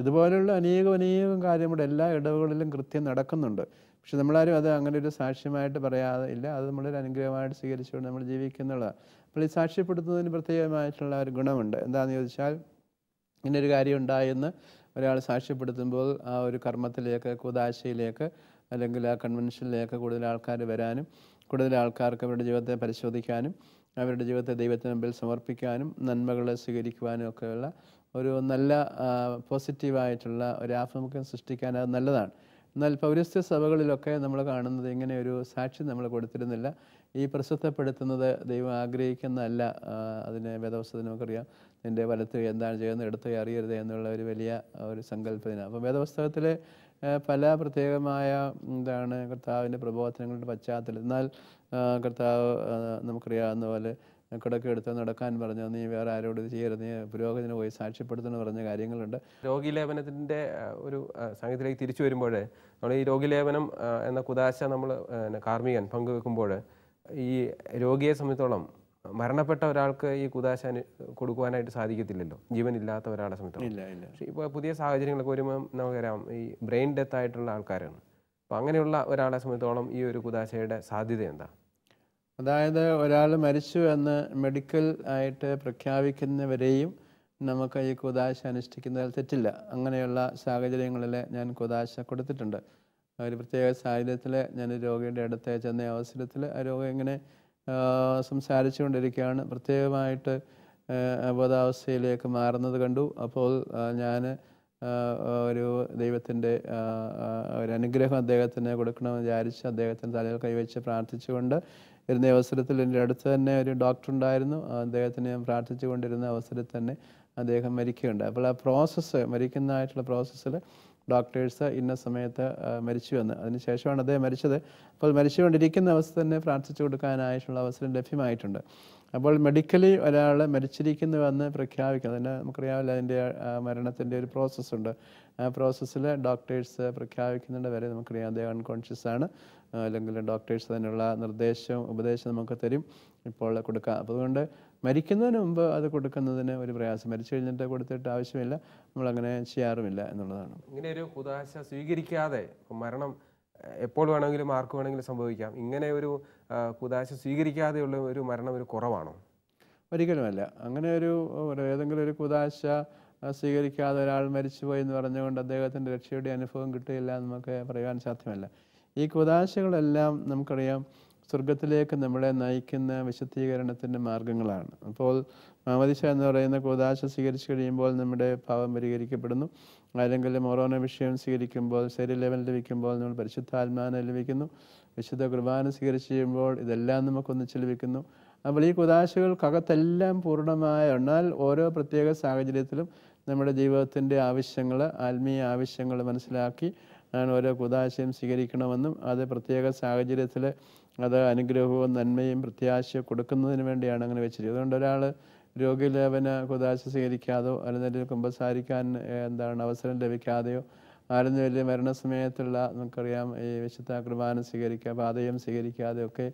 B: ഇതുപോലെയുള്ള അനേകം അനേകം കാര്യം ഇവിടെ എല്ലാ ഇടവുകളിലും കൃത്യം നടക്കുന്നുണ്ട് പക്ഷെ നമ്മളാരും അത് അങ്ങനെ ഒരു സാക്ഷ്യമായിട്ട് പറയാതെ ഇല്ല അത് നമ്മളൊരു അനുഗ്രഹമായിട്ട് സ്വീകരിച്ചുകൊണ്ട് നമ്മൾ ജീവിക്കുന്നുള്ളതാണ് അപ്പോൾ ഈ സാക്ഷ്യപ്പെടുത്തുന്നതിന് പ്രത്യേകമായിട്ടുള്ള ഒരു ഗുണമുണ്ട് എന്താണെന്ന് ചോദിച്ചാൽ ഇങ്ങനൊരു കാര്യം ഉണ്ടായെന്ന് ഒരാൾ സാക്ഷ്യപ്പെടുത്തുമ്പോൾ ആ ഒരു കർമ്മത്തിലേക്ക് കൂതാശയിലേക്ക് അല്ലെങ്കിൽ ആ കൺവെൻഷനിലേക്ക് കൂടുതൽ ആൾക്കാർ വരാനും കൂടുതൽ ആൾക്കാർക്ക് അവരുടെ ജീവിതത്തെ പരിശോധിക്കാനും അവരുടെ ജീവിതത്തെ ദൈവത്തിന് മുമ്പിൽ സമർപ്പിക്കാനും നന്മകൾ സ്വീകരിക്കുവാനും ഒക്കെയുള്ള ഒരു നല്ല പോസിറ്റീവായിട്ടുള്ള ഒരു ആഭിമുഖ്യം സൃഷ്ടിക്കാൻ അത് നല്ലതാണ് എന്നാൽ പൗരസ്ത്യ സഭകളിലൊക്കെ നമ്മൾ കാണുന്നത് ഇങ്ങനെ ഒരു സാക്ഷി നമ്മൾ കൊടുത്തിരുന്നില്ല ഈ പ്രസിദ്ധപ്പെടുത്തുന്നത് ദൈവം ആഗ്രഹിക്കുന്നതല്ല അതിനെ വേദവസ്തു നമുക്കറിയാം നിൻ്റെ വലത്ത് എന്താണ് ചെയ്യുന്നത് എടുത്ത് അറിയരുത് എന്നുള്ള ഒരു വലിയ ഒരു സങ്കല്പത്തിന് അപ്പോൾ വേദപുസ്തകത്തിൽ പല പ്രത്യേകമായ എന്താണ് കർത്താവിൻ്റെ പ്രബോധനങ്ങളുടെ പശ്ചാത്തലം എന്നാൽ കർത്താവ് നമുക്കറിയാവുന്ന പോലെ കിടക്കെടുത്ത് നടക്കാൻ പറഞ്ഞു നീ വേറെ ആരോട് ചെയ്യരുത് നീ പുരോഗതിന് പോയി സാക്ഷ്യപ്പെടുത്തുന്നു പറഞ്ഞ കാര്യങ്ങളുണ്ട്
A: രോഗിലേപനത്തിൻ്റെ ഒരു സംഗീതത്തിലേക്ക് തിരിച്ചു വരുമ്പോൾ നമ്മൾ ഈ രോഗിലേപനം എന്ന കുദാശ നമ്മൾ കാർമികൻ പങ്കുവെക്കുമ്പോൾ ഈ രോഗിയെ സംബന്ധിച്ചോളം മരണപ്പെട്ട ഒരാൾക്ക് ഈ കുദാശ കൊടുക്കുവാനായിട്ട് സാധിക്കത്തില്ലല്ലോ ഇല്ലാത്ത ഒരാളെ സംബന്ധിച്ചിടത്തോളം ഇപ്പോൾ പുതിയ സാഹചര്യങ്ങളൊക്കെ വരുമ്പം നമുക്കറിയാം ഈ ബ്രെയിൻ ഡെത്ത് ആയിട്ടുള്ള ആൾക്കാരാണ് അപ്പോൾ
B: അങ്ങനെയുള്ള ഒരാളെ സംബന്ധിച്ചോളം ഈ ഒരു കുദാശയുടെ സാധ്യത എന്താ അതായത് ഒരാൾ മരിച്ചു എന്ന് മെഡിക്കൽ ആയിട്ട് പ്രഖ്യാപിക്കുന്നവരെയും നമുക്ക് ഈ കുദാശ അനുഷ്ഠിക്കുന്നതിൽ തെറ്റില്ല അങ്ങനെയുള്ള സാഹചര്യങ്ങളിൽ ഞാൻ കുദാശ കൊടുത്തിട്ടുണ്ട് ഒരു പ്രത്യേക സാഹചര്യത്തിൽ ഞാൻ രോഗിയുടെ അടുത്ത് ചെന്ന അവസരത്തിൽ ആ രോഗം ഇങ്ങനെ സംസാരിച്ചുകൊണ്ടിരിക്കുകയാണ് പ്രത്യേകമായിട്ട് അബോധാവസ്ഥയിലേക്ക് മാറുന്നത് കണ്ടു അപ്പോൾ ഞാൻ ഒരു ദൈവത്തിൻ്റെ അനുഗ്രഹം അദ്ദേഹത്തിന് കൊടുക്കണമെന്ന് വിചാരിച്ച് അദ്ദേഹത്തിൻ്റെ തലയിൽ കൈവച്ച് പ്രാർത്ഥിച്ചുകൊണ്ട് ഇരുന്ന അവസരത്തിൽ എൻ്റെ അടുത്ത് തന്നെ ഒരു ഡോക്ടർ ഉണ്ടായിരുന്നു അദ്ദേഹത്തിന് ഞാൻ പ്രാർത്ഥിച്ചു കൊണ്ടിരുന്ന അവസരത്തിൽ തന്നെ അദ്ദേഹം മരിക്കുകയുണ്ട് അപ്പോൾ ആ പ്രോസസ്സ് മരിക്കുന്നതായിട്ടുള്ള പ്രോസസ്സിൽ ഡോക്ടേഴ്സ് ഇന്ന സമയത്ത് മരിച്ചു വന്ന് അതിനുശേഷമാണ് അദ്ദേഹം മരിച്ചത് അപ്പോൾ മരിച്ചുകൊണ്ടിരിക്കുന്ന അവസ്ഥ തന്നെ പ്രാർത്ഥിച്ച് കൊടുക്കാനായിട്ടുള്ള അവസരം ലഭ്യമായിട്ടുണ്ട് അപ്പോൾ മെഡിക്കലി ഒരാൾ മരിച്ചിരിക്കുന്നുവെന്ന് പ്രഖ്യാപിക്കുന്നത് അതിന് നമുക്കറിയാമല്ലോ അതിൻ്റെ മരണത്തിൻ്റെ ഒരു പ്രോസസ്സുണ്ട് ആ പ്രോസസ്സിൽ ഡോക്ടേഴ്സ് പ്രഖ്യാപിക്കുന്നുണ്ട് വരെ നമുക്കറിയാം അദ്ദേഹം അൺകോൺഷ്യസ് ആണ് അല്ലെങ്കിൽ ഡോക്ടേഴ്സ് അതിനുള്ള നിർദ്ദേശവും ഉപദേശവും നമുക്ക് തരും ഇപ്പോൾ കൊടുക്കാം അതുകൊണ്ട് മരിക്കുന്നതിന് മുമ്പ് അത് കൊടുക്കുന്നതിന് ഒരു പ്രയാസം മരിച്ചു കഴിഞ്ഞിട്ട് കൊടുത്തിട്ട് ആവശ്യമില്ല നമ്മളങ്ങനെ ചെയ്യാറുമില്ല എന്നുള്ളതാണ്
A: ഇങ്ങനെ ഒരു കുതാശ സ്വീകരിക്കാതെ മരണം എപ്പോൾ വേണമെങ്കിലും ആർക്ക് വേണമെങ്കിലും സംഭവിക്കാം ഇങ്ങനെ ഒരു കുതാശ സ്വീകരിക്കാതെയുള്ള ഒരു മരണം
B: ഒരു കുറവാണോ ഒരിക്കലുമല്ല അങ്ങനെ ഒരു ഏതെങ്കിലും ഒരു കുതാശ സ്വീകരിക്കാതെ ഒരാൾ മരിച്ചുപോയി എന്ന് പറഞ്ഞുകൊണ്ട് അദ്ദേഹത്തിൻ്റെ രക്ഷയുടെ അനുഭവം കിട്ടുകയില്ല നമുക്ക് പറയാൻ സാധ്യമല്ല ഈ കുതാശകളെല്ലാം നമുക്കറിയാം സ്വർഗത്തിലേക്ക് നമ്മളെ നയിക്കുന്ന വിശദീകരണത്തിൻ്റെ മാർഗങ്ങളാണ് അപ്പോൾ മാമതിശ എന്ന് പറയുന്ന കൂതാശ സ്വീകരിച്ചു കഴിയുമ്പോൾ നമ്മുടെ ഭാവം പരിഹരിക്കപ്പെടുന്നു ആരെങ്കിലും ഓരോന വിഷയം സ്വീകരിക്കുമ്പോൾ ശരീരലവൻ ലഭിക്കുമ്പോൾ നമ്മൾ പരിശുദ്ധാത്മാനെ ലഭിക്കുന്നു വിശുദ്ധ കുർബാന സ്വീകരിച്ചു കഴിയുമ്പോൾ ഇതെല്ലാം നമുക്കൊന്ന് ലഭിക്കുന്നു അപ്പോൾ ഈ കുതാശകൾക്കകത്തെല്ലാം പൂർണ്ണമായ എന്നാൽ ഓരോ പ്രത്യേക സാഹചര്യത്തിലും നമ്മുടെ ജീവിതത്തിൻ്റെ ആവശ്യങ്ങൾ ആത്മീയ ആവശ്യങ്ങൾ മനസ്സിലാക്കി ഞാൻ ഓരോ കുദാശയും സ്വീകരിക്കണമെന്നും അത് പ്രത്യേക സാഹചര്യത്തിൽ അത് അനുഗ്രഹവും നന്മയും പ്രത്യാശ കൊടുക്കുന്നതിന് വേണ്ടിയാണ് അങ്ങനെ വെച്ചിരിക്കുന്നത് അതുകൊണ്ട് ഒരാൾ രോഗിലേപന കുദാശ സ്വീകരിക്കാതോ അല്ലെങ്കിൽ കുമ്പസാരിക്കാൻ എന്താണ് അവസരം ലഭിക്കാതെയോ ആരും വലിയ മരണസമയത്തുള്ള നമുക്കറിയാം ഈ വിശുദ്ധ കുർബാന സ്വീകരിക്കുക പാതയം സ്വീകരിക്കാതെ ഒക്കെ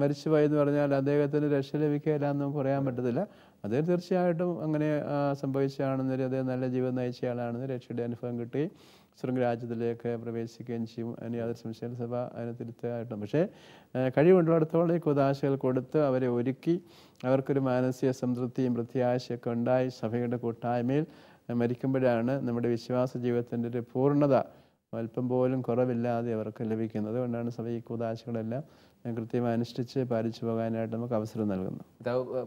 B: മരിച്ചുപോയി എന്ന് പറഞ്ഞാൽ അദ്ദേഹത്തിന് രക്ഷ ലഭിക്കുകയില്ല എന്ന് നമുക്ക് പറയാൻ പറ്റത്തില്ല അദ്ദേഹം തീർച്ചയായിട്ടും അങ്ങനെ സംഭവിച്ചതാണെന്നൊരു അദ്ദേഹം നല്ല ജീവിതം നയിച്ചയാളാണെന്ന് രക്ഷയുടെ അനുഭവം കിട്ടി സ്വർഗരാജ്യത്തിലേക്ക് പ്രവേശിക്കുകയും ചെയ്യും അതിന് യാതൊരു സംശയം സഭ അതിനെ തിരുത്തുകയായിട്ടും പക്ഷേ കഴിവുണ്ടോടത്തോളം ഈ കുതാശകൾ കൊടുത്ത് അവരെ ഒരുക്കി അവർക്കൊരു മാനസിക സംതൃപ്തിയും പ്രത്യാശയൊക്കെ ഉണ്ടായി സഭയുടെ കൂട്ടായ്മയിൽ മരിക്കുമ്പോഴാണ് നമ്മുടെ വിശ്വാസ ജീവിതത്തിൻ്റെ ഒരു പൂർണ്ണത അല്പം പോലും കുറവില്ലാതെ അവർക്ക് ലഭിക്കുന്നത് അതുകൊണ്ടാണ് സഭ ഈ കുതാശകളെല്ലാം കൃത്യമായി അനുഷ്ഠിച്ച് പാലിച്ചു പോകാനായിട്ട് നമുക്ക് അവസരം നൽകുന്നു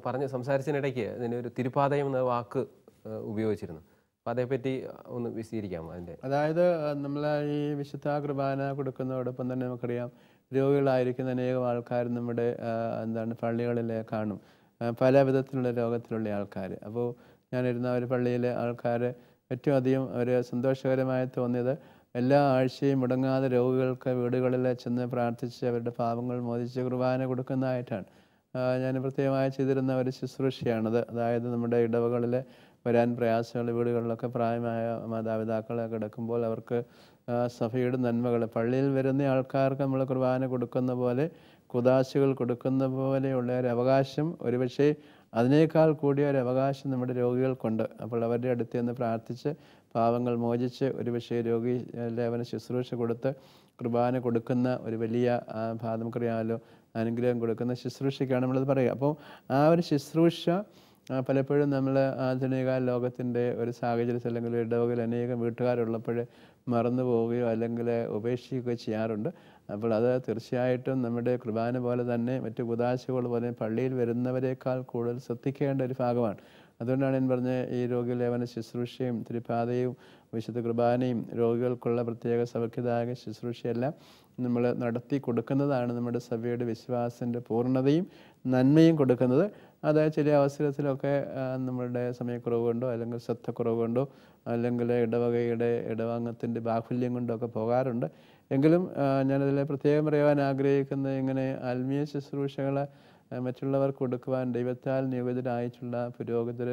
A: പറഞ്ഞ് സംസാരിച്ചതിനിടയ്ക്ക് ഒരു തിരുപ്പാതയം എന്ന വാക്ക് ഉപയോഗിച്ചിരുന്നു അപ്പം ഒന്ന് വിശദീകരിക്കാമോ അതിൻ്റെ
B: അതായത് നമ്മൾ ഈ വിശുദ്ധ കുർബാന കൊടുക്കുന്നതോടൊപ്പം തന്നെ നമുക്കറിയാം രോഗികളായിരിക്കുന്ന അനേകം ആൾക്കാർ നമ്മുടെ എന്താണ് പള്ളികളിലെ കാണും പല വിധത്തിലുള്ള രോഗത്തിലുള്ള ആൾക്കാർ അപ്പോൾ ഞാനിരുന്ന ഒരു പള്ളിയിലെ ആൾക്കാർ ഏറ്റവും അധികം ഒരു സന്തോഷകരമായി തോന്നിയത് എല്ലാ ആഴ്ചയും മുടങ്ങാതെ രോഗികൾക്ക് വീടുകളിൽ ചെന്ന് പ്രാർത്ഥിച്ച് അവരുടെ പാപങ്ങൾ മോദിച്ച് കുർബാന കൊടുക്കുന്നതായിട്ടാണ് ഞാൻ പ്രത്യേകമായി ചെയ്തിരുന്ന ഒരു ശുശ്രൂഷയാണത് അതായത് നമ്മുടെ ഇടവകളിലെ വരാൻ പ്രയാസമുള്ള വീടുകളിലൊക്കെ പ്രായമായ മാതാപിതാക്കളെ കിടക്കുമ്പോൾ അവർക്ക് സഭയുടെ നന്മകൾ പള്ളിയിൽ വരുന്ന ആൾക്കാർക്ക് നമ്മൾ കുർബാന കൊടുക്കുന്ന പോലെ കുദാശകൾ കൊടുക്കുന്ന പോലെയുള്ള ഒരു അവകാശം ഒരുപക്ഷെ അതിനേക്കാൾ കൂടിയ ഒരു അവകാശം നമ്മുടെ രോഗികൾക്കുണ്ട് അപ്പോൾ അവരുടെ അടുത്ത് നിന്ന് പ്രാർത്ഥിച്ച് പാവങ്ങൾ മോചിച്ച് ഒരുപക്ഷെ രോഗിയിലെ അവന് ശുശ്രൂഷ കൊടുത്ത് കുർബാന കൊടുക്കുന്ന ഒരു വലിയ നമുക്കറിയാമല്ലോ അനുഗ്രഹം കൊടുക്കുന്ന ശുശ്രൂഷയ്ക്കാണ് നമ്മളത് പറയുക അപ്പോൾ ആ ഒരു ശുശ്രൂഷ പലപ്പോഴും നമ്മൾ ആധുനിക ലോകത്തിൻ്റെ ഒരു സാഹചര്യത്തിൽ അല്ലെങ്കിൽ ഇടവകയിൽ അനേകം വീട്ടുകാരുള്ളപ്പോൾ മറന്നു പോവുകയോ അല്ലെങ്കിൽ ഉപേക്ഷിക്കുകയോ ചെയ്യാറുണ്ട് അപ്പോൾ അത് തീർച്ചയായിട്ടും നമ്മുടെ കുർബാന പോലെ തന്നെ മറ്റു കുതാശകൾ പോലെ പള്ളിയിൽ വരുന്നവരെക്കാൾ കൂടുതൽ ശ്രദ്ധിക്കേണ്ട ഒരു ഭാഗമാണ് അതുകൊണ്ടാണ് ഞാൻ പറഞ്ഞ ഈ രോഗിലേവന ശുശ്രൂഷയും തിരുപാതയും വിശുദ്ധ കുർബാനയും രോഗികൾക്കുള്ള പ്രത്യേക സൗഖ്യദായക ശുശ്രൂഷയെല്ലാം നമ്മൾ നടത്തി കൊടുക്കുന്നതാണ് നമ്മുടെ സഭയുടെ വിശ്വാസത്തിൻ്റെ പൂർണ്ണതയും നന്മയും കൊടുക്കുന്നത് അതായത് ചില അവസരത്തിലൊക്കെ നമ്മളുടെ സമയക്കുറവ് കൊണ്ടോ അല്ലെങ്കിൽ ശ്രദ്ധ കുറവ് കൊണ്ടോ അല്ലെങ്കിൽ ഇടവകയുടെ ഇടവാങ്ങത്തിൻ്റെ ബാഹുല്യം കൊണ്ടോ ഒക്കെ പോകാറുണ്ട് എങ്കിലും ഞാനതിൽ പ്രത്യേകം പറയാൻ ആഗ്രഹിക്കുന്നത് ഇങ്ങനെ ആത്മീയ ശുശ്രൂഷകൾ മറ്റുള്ളവർക്ക് കൊടുക്കുവാൻ ദൈവത്താൽ നിയോഗിതരായിട്ടുള്ള പുരോഗതിർ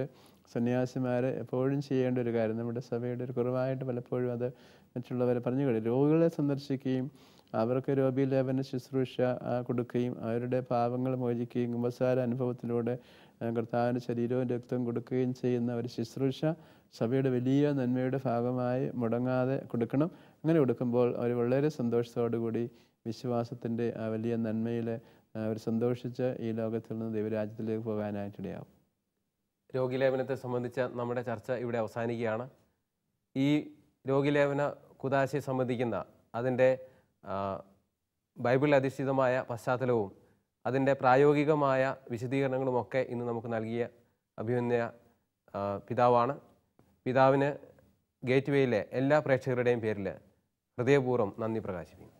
B: സന്യാസിമാർ എപ്പോഴും ചെയ്യേണ്ട ഒരു കാര്യം നമ്മുടെ സഭയുടെ ഒരു കുറവായിട്ട് പലപ്പോഴും അത് മറ്റുള്ളവരെ പറഞ്ഞു കഴിഞ്ഞു രോഗികളെ സന്ദർശിക്കുകയും അവർക്ക് രോഗീലേപന ശുശ്രൂഷ കൊടുക്കുകയും അവരുടെ പാവങ്ങൾ മോചിക്കുകയും കുമ്പസാര അനുഭവത്തിലൂടെ കർത്താവിൻ്റെ ശരീരവും രക്തവും കൊടുക്കുകയും ചെയ്യുന്ന ഒരു ശുശ്രൂഷ സഭയുടെ വലിയ നന്മയുടെ ഭാഗമായി മുടങ്ങാതെ കൊടുക്കണം അങ്ങനെ കൊടുക്കുമ്പോൾ അവർ വളരെ സന്തോഷത്തോടുകൂടി വിശ്വാസത്തിൻ്റെ ആ വലിയ നന്മയിൽ അവർ സന്തോഷിച്ച് ഈ ലോകത്തിൽ നിന്ന് ദൈവരാജ്യത്തിലേക്ക് പോകാനായിട്ടിടയാവും
A: രോഗിലേപനത്തെ സംബന്ധിച്ച നമ്മുടെ ചർച്ച ഇവിടെ അവസാനിക്കുകയാണ് ഈ രോഗിലേപന കുദാശയെ സംബന്ധിക്കുന്ന അതിൻ്റെ ബൈബിൾ അധിഷ്ഠിതമായ പശ്ചാത്തലവും അതിൻ്റെ പ്രായോഗികമായ വിശദീകരണങ്ങളുമൊക്കെ ഇന്ന് നമുക്ക് നൽകിയ അഭിമന്യ പിതാവാണ് പിതാവിന് വേയിലെ എല്ലാ പ്രേക്ഷകരുടെയും പേരിൽ ഹൃദയപൂർവ്വം നന്ദി പ്രകാശിക്കുന്നു